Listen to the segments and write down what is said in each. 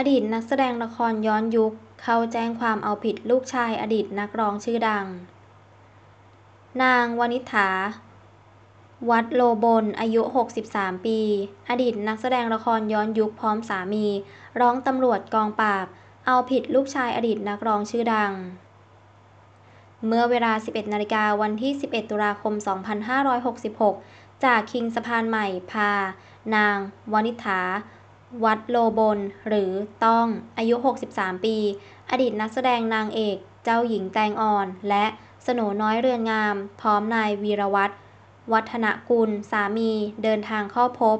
อดีตนักแสดงละครย้อนยุคเข้าแจ้งความเอาผิดลูกชายอดีตนักร้องชื่อดัง นางวณิฐา วัดโลบนอายุ 63 ปี อดีตนักแสดงละครย้อนยุคพร้อมสามี ร้องตำรวจกองปราบเอาผิดลูกชายอดีตนักร้องชื่อดัง เมื่อเวลา 11 นาฬิกาวันที่ 11 ตุลาคม 2566 จากคิงสะพานใหม่พา นางวณิฐาวัดโลบลหรือ ต้อง อายุ 63 ปี อดีตนักแสดงนางเอก เจ้าหญิงแตงอ่อน และสโูน้อยเรือนงาม พร้อมนายวีรวัตรวัฒนกุล สามี เดินทางเข้าพบ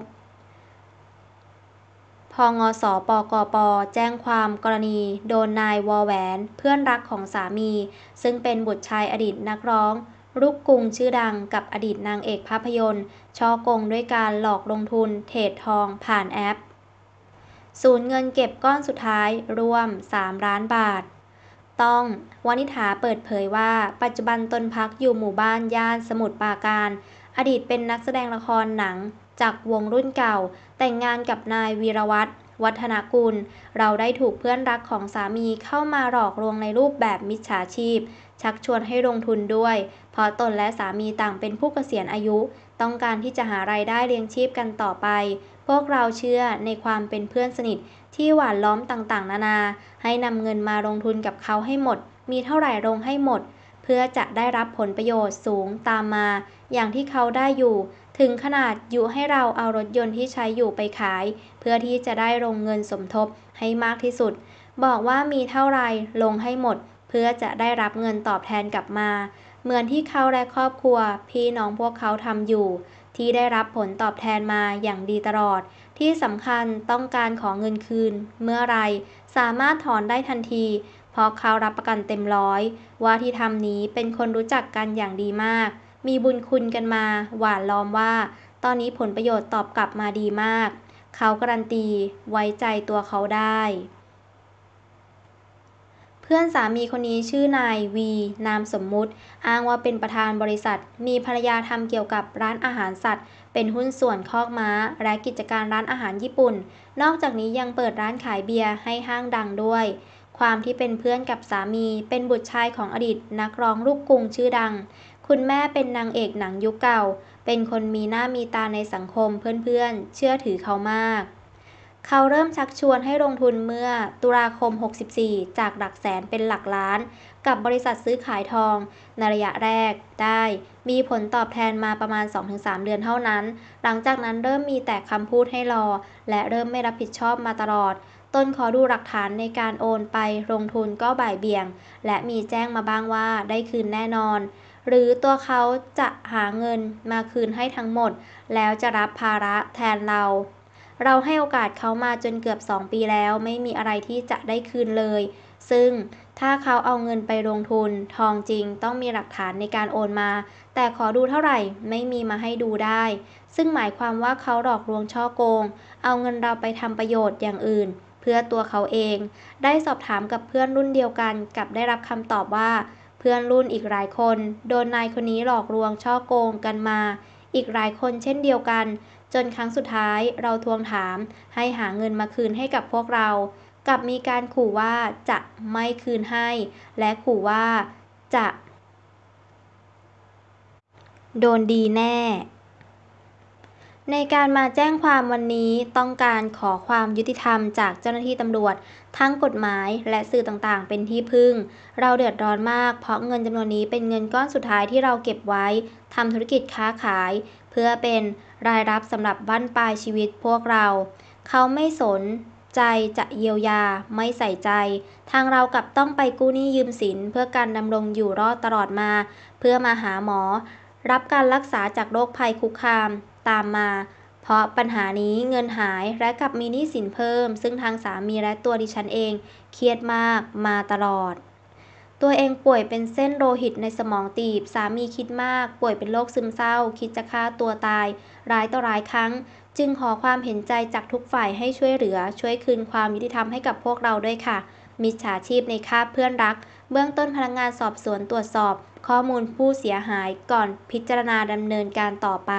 พงศปกปแจ้งความกรณี โดนนายวอแหวน เพื่อนรักของสามี ซึ่งเป็นบุตรชายอดีตนักร้องลูกกุงชื่อดัง กับอดีตนางเอกภาพยนตร์ช่อกงด้วยการหลอกลงทุนเทรดทองผ่านแอปสูญเงินเก็บก้อนสุดท้ายรวม3ล้านบาท ต้องวณิฐาเปิดเผยว่า ปัจจุบันตนพักอยู่หมู่บ้านย่านสมุทรปราการ อดีตเป็นนักแสดงละครหนังจากวงรุ่นเก่า แต่งงานกับนายวีรวัตรวัฒนกุล เราได้ถูกเพื่อนรักของสามีเข้ามาหลอกลวงในรูปแบบมิจฉาชีพ ชักชวนให้ลงทุนด้วย เพราะตนและสามีต่างเป็นผู้เกษียณอายุ ต้องการที่จะหารายได้เลี้ยงชีพกันต่อไปพวกเราเชื่อในความเป็นเพื่อนสนิทที่หวานล้อมต่างๆ นานา ให้นำเงินมาลงทุนกับเขาให้หมด มีเท่าไหร่ลงให้หมด เพื่อจะได้รับผลประโยชน์สูงตามมา อย่างที่เขาได้อยู่ ถึงขนาดยุให้เราเอารถยนต์ที่ใช้อยู่ไปขาย เพื่อที่จะได้ลงเงินสมทบให้มากที่สุด บอกว่ามีเท่าไรลงให้หมด เพื่อจะได้รับเงินตอบแทนกลับมา เหมือนที่เขาและครอบครัว พี่น้องพวกเขาทำอยู่ที่ได้รับผลตอบแทนมาอย่างดีตลอด ที่สำคัญต้องการของเงินคืนเมื่อไรสามารถถอนได้ทันที เพราะเขารับประกันเต็มร้อยว่าที่ทำนี้เป็นคนรู้จักกันอย่างดีมาก มีบุญคุณกันมา หวานล้อมว่า ตอนนี้ผลประโยชน์ตอบกลับมาดีมาก เขาการันตี ไว้ใจตัวเขาได้พื่อนสามีคนนี้ชื่อนายวี นามสมมุติ อ้างว่าเป็นประธานบริษัท มีภรรยาทำเกี่ยวกับร้านอาหารสัตว์ เป็นหุ้นส่วนคอกม้าและกิจการร้านอาหารญี่ปุ่น นอกจากนี้ยังเปิดร้านขายเบียร์ให้ห้างดังด้วย ความที่เป็นเพื่อนกับสามีเป็นบุตรชายของอดีตนักร้องลูกกรุงชื่อดัง คุณแม่เป็นนางเอกหนังยุคเก่า เป็นคนมีหน้ามีตาในสังคมเพื่อนๆเเชื่อถือเขามากเขาเริ่มชักชวนให้ลงทุนเมื่อตุลาคม 64 จากหลักแสนเป็นหลักล้าน กับบริษัทซื้อขายทอง ในระยะแรกได้มีผลตอบแทนมาประมาณ 2-3 เดือนเท่านั้น หลังจากนั้นเริ่มมีแต่คำพูดให้รอ และเริ่มไม่รับผิดชอบมาตลอด ต้นขอดูหลักฐานในการโอนไปลงทุนก็บ่ายเบี่ยง และมีแจ้งมาบ้างว่าได้คืนแน่นอน หรือตัวเขาจะหาเงินมาคืนให้ทั้งหมด แล้วจะรับภาระแทนเราเราให้โอกาสเขามาจนเกือบ2ปีแล้วไม่มีอะไรที่จะได้คืนเลย ซึ่งถ้าเขาเอาเงินไปลงทุน ทองจริงต้องมีหลักฐานในการโอนมา แต่ขอดูเท่าไหร่ไม่มีมาให้ดูได้ ซึ่งหมายความว่าเขาหลอกลวงช่อโกง เอาเงินเราไปทำประโยชน์อย่างอื่น เพื่อตัวเขาเอง ได้สอบถามกับเพื่อนรุ่นเดียวกันกับได้รับคำตอบว่า เพื่อนรุ่นอีกหลายคน โดนนายคนนี้หลอกลวงช่อโกงกันมาอีกหลายคนเช่นเดียวกัน จนครั้งสุดท้ายเราทวงถามให้หาเงินมาคืนให้กับพวกเรากลับมีการขู่ว่าจะไม่คืนให้ และขู่ว่าจะ โดนดีแน่ในการมาแจ้งความวันนี้ต้องการขอความยุติธรรมจากเจ้าหน้าที่ตำรวจ ทั้งกฎหมายและสื่อต่างๆ เป็นที่พึ่ง เราเดือดร้อนมากเพราะเงินจำนวนนี้เป็นเงินก้อนสุดท้ายที่เราเก็บไว้ทำธุรกิจค้าขายเพื่อเป็นรายรับสำหรับบั้นปลายชีวิตพวกเรา เขาไม่สนใจจะเยียวยาไม่ใส่ใจ ทางเรากลับต้องไปกู้หนี้ยืมสินเพื่อการดำรงอยู่รอดตลอดมา เพื่อมาหาหมอรับการรักษาจากโรคภัยคุกคามตามมา เพราะปัญหานี้เงินหายและกลับมีหนี้สินเพิ่ม ซึ่งทางสามีและตัวดิฉันเองเครียดมากมาตลอด ตัวเองป่วยเป็นเส้นโลหิตในสมองตีบ สามีคิดมากป่วยเป็นโรคซึมเศร้า คิดจะฆ่าตัวตายร้ายต่อร้ายครั้ง จึงขอความเห็นใจจากทุกฝ่ายให้ช่วยเหลือ ช่วยคืนความยุติธรรมให้กับพวกเราด้วยค่ะ มิจฉาชีพในคาบเพื่อนรัก เบื้องต้นพนักงานสอบสวนตรวจสอบ ข้อมูลผู้เสียหายก่อนพิจารณาดำเนินการต่อไป